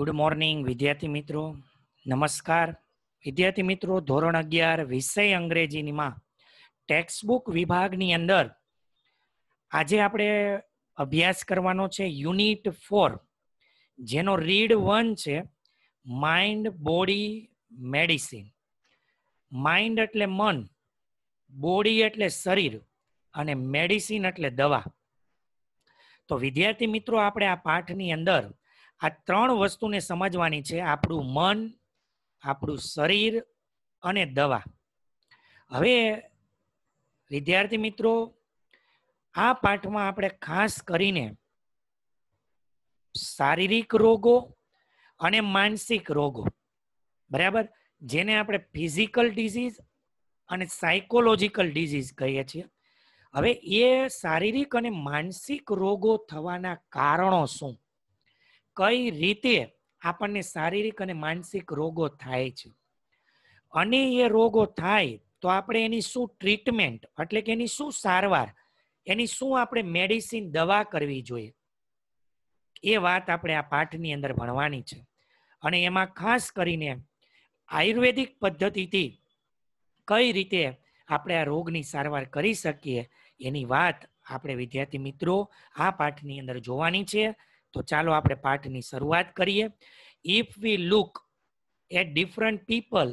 good morning વિદ્યાર્થી મિત્રો નમસ્કાર વિદ્યાર્થી મિત્રો ધોરણ અગિયાર વિષય અંગ્રેજીમાં ટેક્સ્ટબુક વિભાગની અંદર આજે આપણે અભ્યાસ કરવાનો છે યુનિટ ફોર જેનો રીડ વન છે માઇન્ડ બોડી મેડિસિન માઇન્ડ એટલે મન બોડી એટલે શરીર અને મેડિસિન એટલે દવા તો વિદ્યાર્થી મિત્રો આપણે આ પાઠની અંદર આ ત્રણ વસ્તુને સમજવાની છે આપણું મન આપણું શરીર અને દવા હવે વિદ્યાર્થી મિત્રો આ પાઠમાં આપણે ખાસ કરીને શારીરિક રોગો અને માનસિક રોગો બરાબર જેને આપણે ફિઝિકલ ડિઝીઝ અને સાયકોલોજીકલ ડિઝીઝ કહીએ છીએ હવે એ શારીરિક અને માનસિક રોગો થવાના કારણો શું કઈ રીતે આપણને શારીરિક અને માનસિક રોગો થાય છે અને એ રોગો થાય તો આપણે એની શું ટ્રીટમેન્ટ એટલે કે એની શું સારવાર એની શું આપણે મેડિસિન દવા કરવી જોઈએ એ વાત આપણે આ પાઠની અંદર ભણવાની છે અને એમાં ખાસ કરીને આયુર્વેદિક પદ્ધતિથી કઈ રીતે આપણે આ રોગની સારવાર કરી શકીએ એની વાત આપણે વિદ્યાર્થી મિત્રો આ પાઠની અંદર જોવાની છે તો ચાલો આપણે પાઠની શરૂઆત કરીએ if we look at different people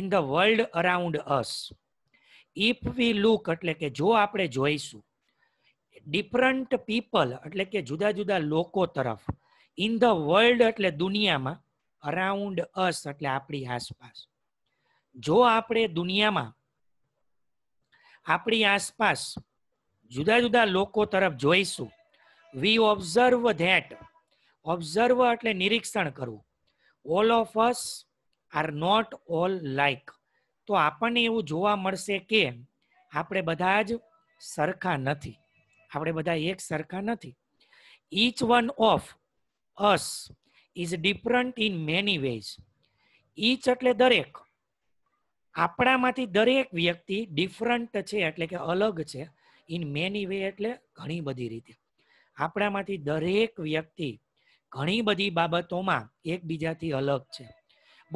in the world around us if we look એટલે કે જો આપણે જોઈશું ડિફરન્ટ પીપલ એટલે કે જુદા જુદા લોકો તરફ ઇન ધ વર્લ્ડ એટલે દુનિયામાં અરાઉન્ડ અસ એટલે આપણી આસપાસ જો આપણે દુનિયામાં આપણી આસપાસ જુદા જુદા લોકો તરફ જોઈશું વી ઓબ્ઝર્વ ધેટ ઓબ્ઝર્વ એટલે નિરીક્ષણ કરવું all of us are not all like તો આપણને એવું જોવા મળશે કે આપણે બધા જ સરખા નથી આપણે બધા એક સરખા નથી each one of us is different in many ways each એટલે દરેક આપણામાંથી દરેક વ્યક્તિ ડિફરન્ટ છે એટલે કે અલગ છે ઇન મેની વે એટલે ઘણી બધી રીતે આપણામાંથી દરેક વ્યક્તિ ઘણી બધી બાબતોમાં એકબીજાથી અલગ છે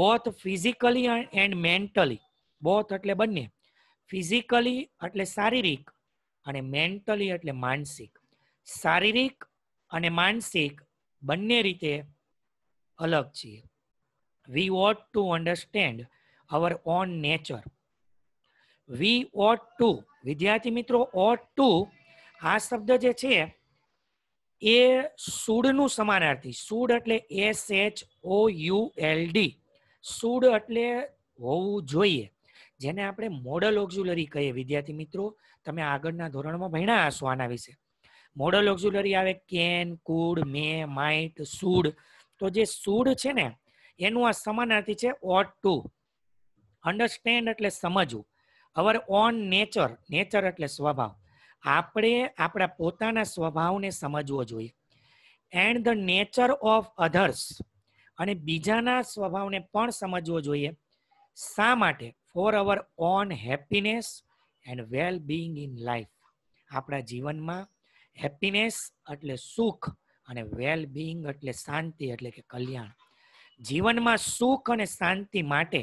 both physically and mentally both એટલે બંને ફિઝિકલી એટલે શારીરિક અને મેન્ટલી એટલે માનસિક શારીરિક અને માનસિક બંને રીતે અલગ છીએ we ought to understand our own nature we ought to વિદ્યાર્થી મિત્રો ઓટ ટુ આ શબ્દ જે છે એ સૂડનું સમાનાર્થી સૂડ એટલે S H O U L D should એટલે હોવું જોઈએ જેને આપણે મોડલ ઓક્ઝ્યુલરી કહીએ વિદ્યાર્થી મિત્રો તમે આગળના ધોરણમાં ભણ્યા હશો આના વિશે મોડલ ઓક્ઝ્યુલરી આવે can could may might should તો જે સૂડ છે ને એનું આ સમાનાર્થી છે ઓટ ટુ અન્ડરસ્ટેન્ડ એટલે સમજવું અવર ઓન નેચર નેચર એટલે સ્વભાવ આપણે આપણા પોતાના સ્વભાવને સમજવો જોઈએ and the nature of others અને બીજાના સ્વભાવને પણ સમજવો જોઈએ શા માટે for our own happiness and well being in life આપણા જીવનમાં હેપીનેસ એટલે સુખ અને વેલ બિંગ એટલે શાંતિ એટલે કે કલ્યાણ જીવનમાં સુખ અને શાંતિ માટે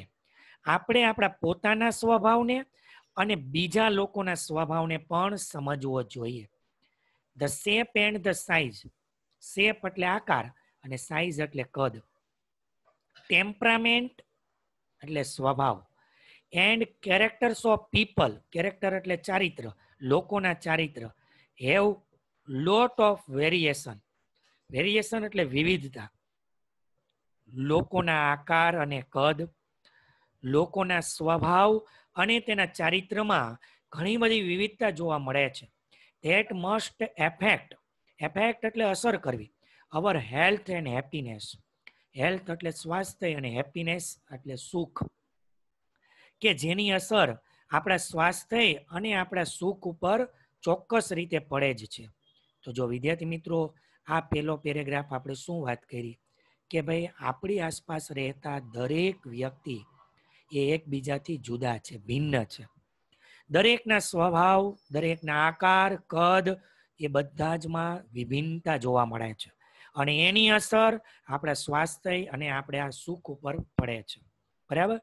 આપણે આપણા પોતાના સ્વભાવને અને બીજા લોકોના સ્વભાવને પણ સમજવો જોઈએ the shape and the size shape એટલે આકાર અને સાઇઝ એટલે કદ ટેમ્પરામેન્ટ એટલે સ્વભાવ and characters of people character એટલે ચારિત્ર લોકોના ચારિત્ર have lot of variation variation એટલે વિવિધતા લોકોના આકાર અને કદ લોકોના સ્વભાવ અને તેના ચારિત્રમાં ઘણી બધી વિવિધતા જોવા મળે છે ધેટ મસ્ટ એફેક્ટ એફેક્ટ એટલે અસર કરવી our health and happiness health એટલે સ્વાસ્થ્ય અને હેપીનેસ એટલે સુખ કે જેની અસર આપણા સ્વાસ્થ્ય અને આપણા સુખ ઉપર ચોક્કસ રીતે પડે જ છે તો જો વિદ્યાર્થી મિત્રો આ પહેલો પેરેગ્રાફ આપણે શું વાત કરી કે ભાઈ આપણી આસપાસ રહેતા દરેક વ્યક્તિ એ એકબીજાથી જુદા છે ભિન્ન છે દરેકના સ્વભાવ દરેકના આકાર કદ એ બધા જમાં વિભિન્નતા જોવા મળે છે અને એની અસર આપણા સ્વાસ્થ્ય અને આપણે આ સુખ ઉપર પડે છે બરાબર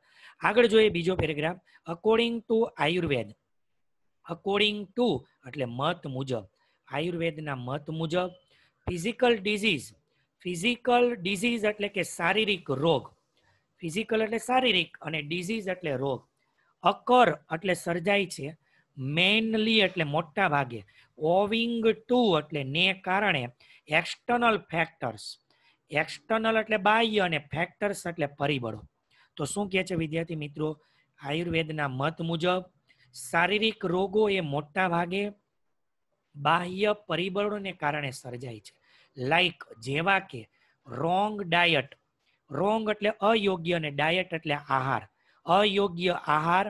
આગળ જોઈએ બીજો paragraph according to Ayurveda according to એટલે મત મુજબ આયુર્વેદના મત મુજબ ફિઝિકલ ડિઝીઝ ફિઝિકલ ડિઝીઝ એટલે કે શારીરિક રોગ ફિઝિકલ એટલે શારીરિક અને ડિઝીઝ એટલે રોગ અકર એટલે સર્જાય છે મેઇનલી એટલે મોટા ભાગે ઓવિંગ ટુ એટલે ને કારણે એક્સટર્નલ ફેક્ટર્સ એક્સટર્નલ એટલે બાહ્ય અને ફેક્ટર્સ એટલે પરિબળો તો શું કહે છે વિદ્યાર્થી મિત્રો આયુર્વેદના મત મુજબ શારીરિક રોગો એ મોટા ભાગે બાહ્ય પરિબળોને કારણે સર્જાય છે લાઈક જેવા કે રોંગ ડાયટ રોંગ એટલે અયોગ્ય અને ડાયટ એટલે આહાર અયોગ્ય આહાર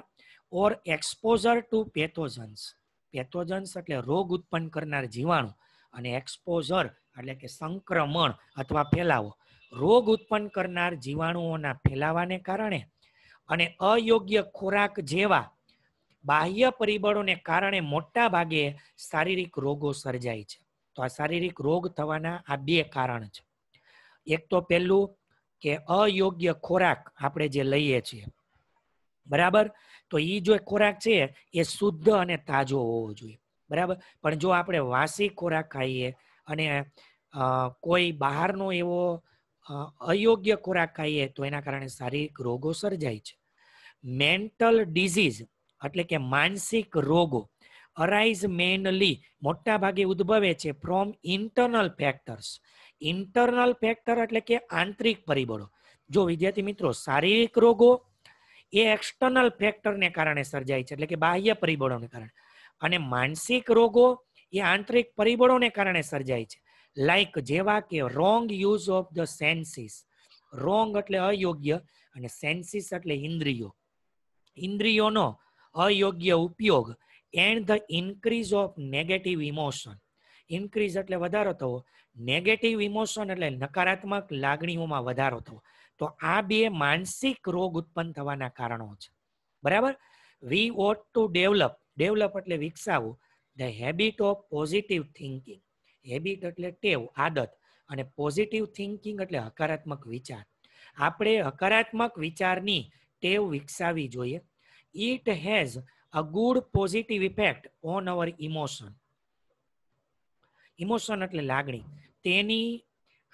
ઓર એક્સપોઝર ટુ પેથોજન્સ પેથોજન્સ એટલે રોગ ઉત્પન્ન કરનાર જીવાણુ અને એક્સપોઝર એટલે કે સંક્રમણ અથવા ફેલાવો રોગ ઉત્પન્ન કરનાર જીવાણુઓના ફેલાવાને કારણે અને અયોગ્ય ખોરાક જેવા બાહ્ય પરિબળોને કારણે મોટા ભાગે શારીરિક રોગો સર્જાય છે તો આ શારીરિક રોગ થવાના આ બે કારણ છે એક તો પહેલું કે અયોગ્ય ખોરાક આપણે જે લઈએ છીએ બરાબર તો એ જો ખોરાક છે એ શુદ્ધ અને તાજો હોવો જોઈએ બરાબર પણ જો આપણે વાસી ખોરાક ખાઈએ અને કોઈ બહારનો એવો અયોગ્ય ખોરાક ખાઈએ તો એના કારણે શારીરિક રોગો સર્જાય છે મેન્ટલ ડિઝીઝ એટલે કે માનસિક રોગો અરાઇઝ મેઇનલી મોટા ભાગે ઉદ્ભવે છે from internal factors internal factor એટલે કે આંતરિક પરિબળો જો વિદ્યાર્થી મિત્રો શારીરિક રોગો એ એક્સટર્નલ ફેક્ટરને કારણે સર્જાય છે એટલે કે બાહ્ય પરિબળોને કારણે અને માનસિક રોગો એ આંતરિક પરિબળોને કારણે સર્જાય છે લાઈક જેવા કે wrong use of the senses wrong એટલે અયોગ્ય અને સેન્સીસ એટલે ઇન્દ્રિયો ઇન્દ્રિયોનો અયોગ્ય ઉપયોગ and the increase of negative emotion increase એટલે વધારો થવો નેગેટિવ ઇમોશન એટલે નકારાત્મક લાગણીઓમાં વધારો થવો તો આ બે માનસિક રોગ ઉત્પન્ન થવાના કારણો છે બરાબર we ought to develop develop એટલે વિકસાવવું the habit of positive thinking habit એટલે ટેવ આદત અને પોઝિટિવ થિંકિંગ એટલે હકારાત્મક વિચાર આપણે હકારાત્મક વિચારની ટેવ વિકસાવી જોઈએ it has a good positive effect on our emotion emotion એટલે લાગણી તેની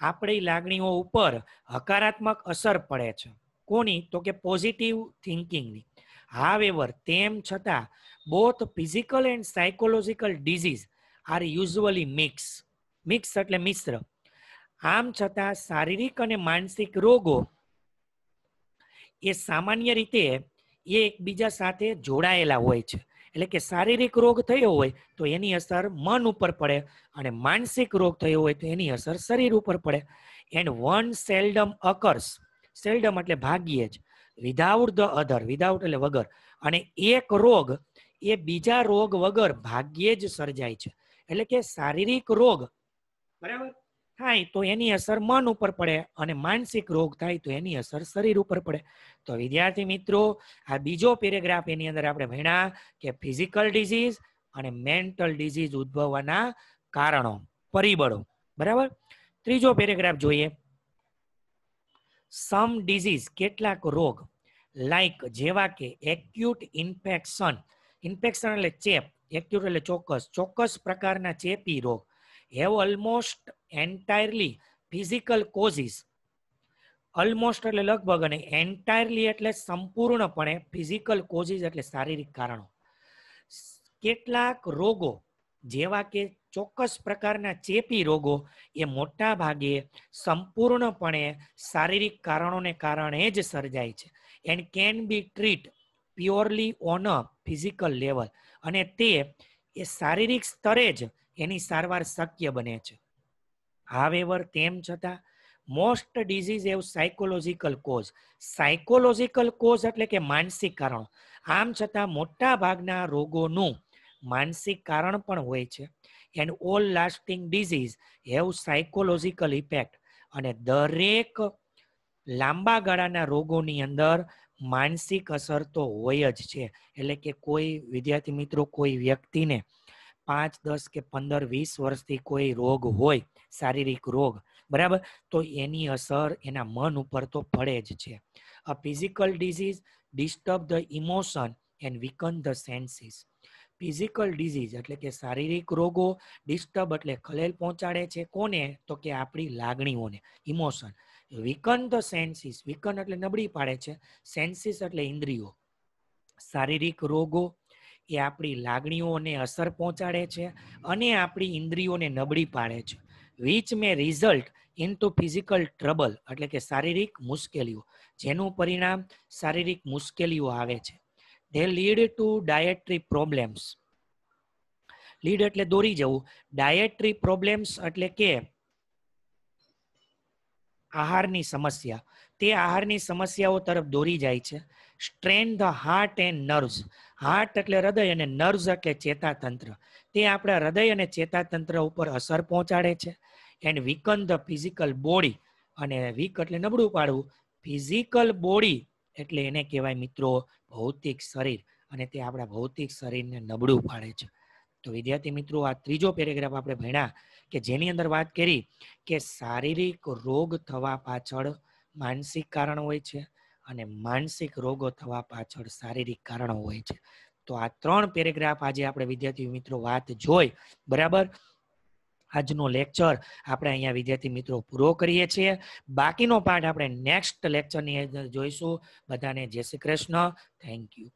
આપણી લાગણીઓ ઉપર હકારાત્મક અસર પડે છે કોની તો કે પોઝિટિવ થિંકિંગની હાવેવર તેમ છતાં both physical and psychological disease are usually mix mix એટલે મિશ્ર આમ છતાં શારીરિક અને માનસિક રોગો એ સામાન્ય રીતે એ એકબીજા સાથે જોડાયેલા હોય છે એટલે કે શારીરિક રોગ થયો હોય તો એની અસર મન ઉપર પડે અને માનસિક રોગ થયો હોય તો એની અસર શરીર ઉપર પડે and one seldom occurs seldom એટલે ભાગ્યે જ વિધાઉટ ધ અધર વિધાઉટ એટલે વગર અને એક રોગ એ બીજા રોગ વગર ભાગ્યે જ સર્જાય છે એટલે કે શારીરિક રોગ બરાબર થાય તો એની અસર મન ઉપર પડે અને માનસિક રોગ થાય તો એની અસર શરીર ઉપર પડે તો વિદ્યાર્થી મિત્રો આ બીજો પેરેગ્રાફ એની અંદર આપણે ભણ્યા કે ફિઝિકલ ડિઝીઝ અને મેન્ટલ ડિઝીઝ ઉદ્ભવવાના કારણો પરિબળો બરાબર ત્રીજો પેરેગ્રાફ જોઈએ સમ ડિઝીઝ કેટલાક રોગ લાઇક જેવા કે એક્યુટ ઇન્ફેક્શન ઇન્ફેક્શન એટલે ચેપ એક્યુટ એટલે ચોક્કસ ચોક્કસ પ્રકારના ચેપી રોગ have almost entirely physical causes almost એટલે લગભગ અને એન્ટાયરલી એટલે સંપૂર્ણપણે ફિઝિકલ કોઝિસ એટલે શારીરિક કારણો કેટલાક રોગો જેવા કે ચોક્કસ પ્રકારના ચેપી રોગો એ મોટા ભાગે સંપૂર્ણપણે શારીરિક કારણોને કારણે જ સર્જાય છે and can be treat purely on a physical level અને તે એ શારીરિક સ્તરે જ એની સારવાર શક્ય બને છે હાવેવર તેમ છતાં most disease have psychological cause psychological cause એટલે કે માનસિક કારણ આમ છતાં મોટા ભાગના રોગોનું માનસિક કારણ પણ હોય છે and all lasting disease have psychological effect અને દરેક લાંબા ગાળાના રોગોની અંદર માનસિક અસર તો હોય જ છે એટલે કે કોઈ વિદ્યાર્થી મિત્રો કોઈ વ્યક્તિને પાંચ દસ કે પંદર વીસ વર્ષથી કોઈ રોગ હોય શારીરિક રોગ બરાબર તો એની અસર એના મન ઉપર તો પડે જ છે a physical disease disturb the emotion and weaken the senses physical disease એટલે કે શારીરિક રોગો ડિસ્ટર્બ એટલે ખલેલ પહોંચાડે છે કોને તો કે આપણી લાગણીઓને emotion weaken the senses weaken એટલે નબળી પાડે છે સેન્સીસ એટલે ઇન્દ્રિયો શારીરિક રોગો એ આપણી લાગણીઓને અસર પહોંચાડે છે અને આપણી ઇન્દ્રિયોને નબળી પાડે છે which may result in to physical trouble એટલે કે શારીરિક મુશ્કેલીઓ જેનું પરિણામ શારીરિક મુશ્કેલીઓ આવે છે they lead to dietary problems lead એટલે દોરી જવું ડાયટરી પ્રોબ્લેમ્સ એટલે કે આહારની સમસ્યા તે આહારની સમસ્યાઓ તરફ દોરી જાય છે strain the heart and nerves heart એટલે હૃદય અને નર્વ્સ એટલે ચેતાતંત્ર તે આપણા હૃદય અને ચેતાતંત્ર ઉપર અસર પહોંચાડે છે and weaken the physical body અને વીક એટલે નબળું પાડવું ફિઝિકલ બોડી એટલે એને કહેવાય મિત્રો ભૌતિક શરીર અને તે આપણા ભૌતિક શરીરને નબળું પાડે છે તો વિદ્યાર્થી મિત્રો આ ત્રીજો પેરેગ્રાફ આપણે ભણ્યા કે જેની અંદર વાત કરી કે શારીરિક રોગ થવા પાછળ માનસિક કારણ હોય છે અને માનસિક રોગો થવા પાછળ શારીરિક કારણો હોય છે તો આ ત્રણ પેરેગ્રાફ આજે આપણે વિદ્યાર્થી મિત્રો વાત જોઈ બરાબર આજનો લેક્ચર આપણે અહીંયા વિદ્યાર્થી મિત્રો પૂરો કરીએ છીએ બાકીનો પાઠ આપણે નેક્સ્ટ લેક્ચરની જોઈશું બધાને જય શ્રી કૃષ્ણ થેન્ક યુ